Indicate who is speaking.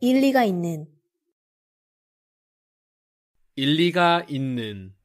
Speaker 1: 일리가 있는
Speaker 2: 일리가 있는